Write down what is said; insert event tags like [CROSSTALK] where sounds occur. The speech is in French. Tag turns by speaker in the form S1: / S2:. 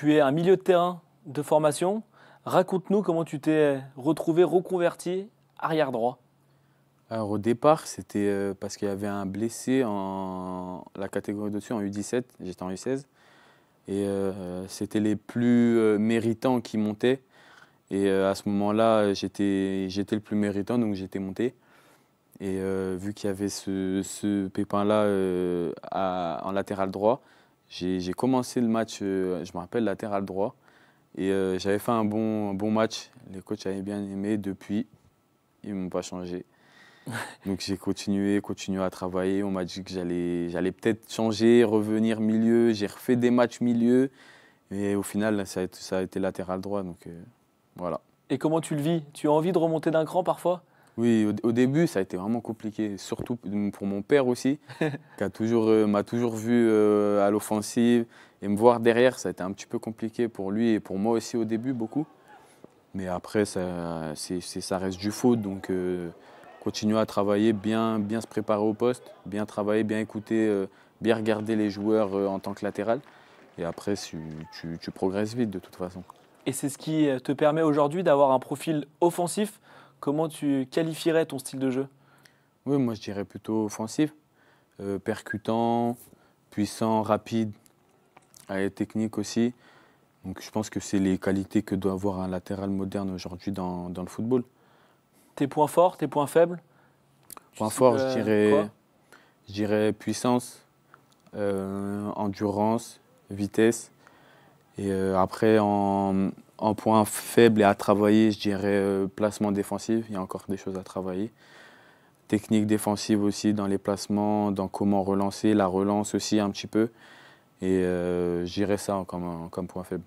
S1: Tu es un milieu de terrain de formation. Raconte-nous comment tu t'es retrouvé reconverti arrière droit.
S2: Alors au départ, c'était euh, parce qu'il y avait un blessé en la catégorie dessus en U17, j'étais en U16. Et euh, c'était les plus euh, méritants qui montaient. Et à ce moment-là, j'étais le plus méritant, donc j'étais monté. Et vu qu'il y avait ce pépin-là en latéral droit, j'ai commencé le match, euh, je me rappelle, latéral droit. Et euh, j'avais fait un bon, bon match. Les coachs avaient bien aimé. Depuis, ils ne m'ont pas changé. [LAUGHS] Donc j'ai continué, continué à travailler. On m'a dit que j'allais peut-être changer, revenir milieu. J'ai refait des matchs milieu. Et au final, ça a, été latéral droit. Donc euh, voilà. Et comment tu le vis Tu as envie de remonter d'un cran parfois oui, au, début, ça a été vraiment compliqué, surtout pour mon père aussi, [LAUGHS] qui euh, m'a toujours, toujours vu euh, à l'offensive. Et me voir derrière, ça a été un petit peu compliqué pour lui et pour moi aussi au début, beaucoup. Mais après, ça, reste du foot, donc euh, continuer à travailler, bien, bien se préparer au poste, bien travailler, bien écouter, bien regarder les joueurs en tant que latéral. Et après, tu progresses vite de toute façon.
S1: Et c'est ce qui te permet aujourd'hui d'avoir un profil offensif comment tu qualifierais ton style de jeu
S2: Oui, moi je dirais plutôt offensif, euh, percutant, puissant, rapide, euh, technique aussi. Donc je pense que c'est les qualités que doit avoir un latéral moderne aujourd'hui dans, le football.
S1: Tes points forts, tes points faibles Points forts, je
S2: dirais, puissance, euh, endurance, vitesse. Et après, en, en point faible et à travailler, je dirais euh, placement défensif. Il y a encore des choses à travailler. Technique défensive aussi dans les placements, dans comment relancer, la relance aussi un petit peu. Et euh, je ça comme, comme point faible.